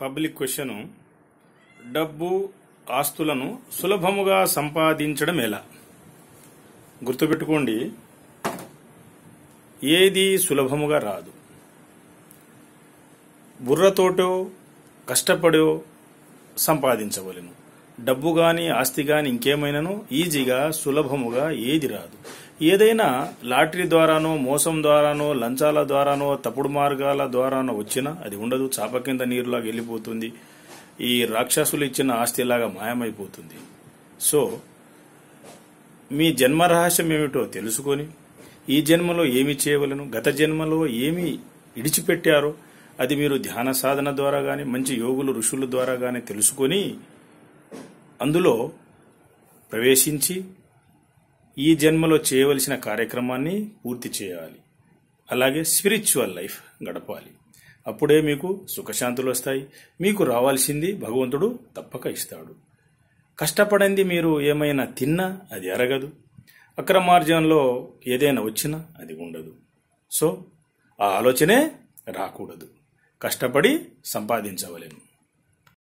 public question డబ్బు ఆస్తులను సులభముగా సంపాదించడం ఎలా గుర్తుపెట్టుకోండి ఏది సులభముగా రాదు బుర్రతోటో కష్టపడో సంపాదించవలను డబ్బు కానీ ఆస్తి కానీ ఇంకేమైనాను ఈజీగా సులభముగా ఏది రాదు ఏదైనా లాటరీ ద్వారానో మోసం ద్వారానో లంచాల ద్వారానో తప్పుడు మార్గాల ద్వారానో వచ్చినా అది ఉండదు చాప కింద నీరులాగా వెళ్ళిపోతుంది ఈ రాక్షసులు ఇచ్చిన ఆస్తిలాగా మాయమైపోతుంది సో మీ జన్మ రహస్యం ఏమిటో తెలుసుకొని ఈ జన్మలో ఏమి చేయవలను గత జన్మలో ఏమి ఇడిచిపెట్టారో అది మీరు ధ్యాన సాధన ద్వారా కానీ మంచి యోగులు ఋషుల ద్వారా కానీ తెలుసుకొని అందులో ప్రవేశించి ఈ జన్మలో చేయవలసిన కార్యక్రమాన్ని పూర్తి చేయాలి అలాగే స్పిరిచువల్ లైఫ్ గడపాలి అప్పుడే మీకు సుఖశాంతులు వస్తాయి మీకు రావాల్సింది భగవంతుడు తప్పక ఇస్తాడు కష్టపడింది మీరు ఏమైనా తిన్నా అది అరగదు అక్రమార్జనలో ఏదైనా వచ్చినా అది ఉండదు సో ఆ ఆలోచనే రాకూడదు కష్టపడి సంపాదించవలేను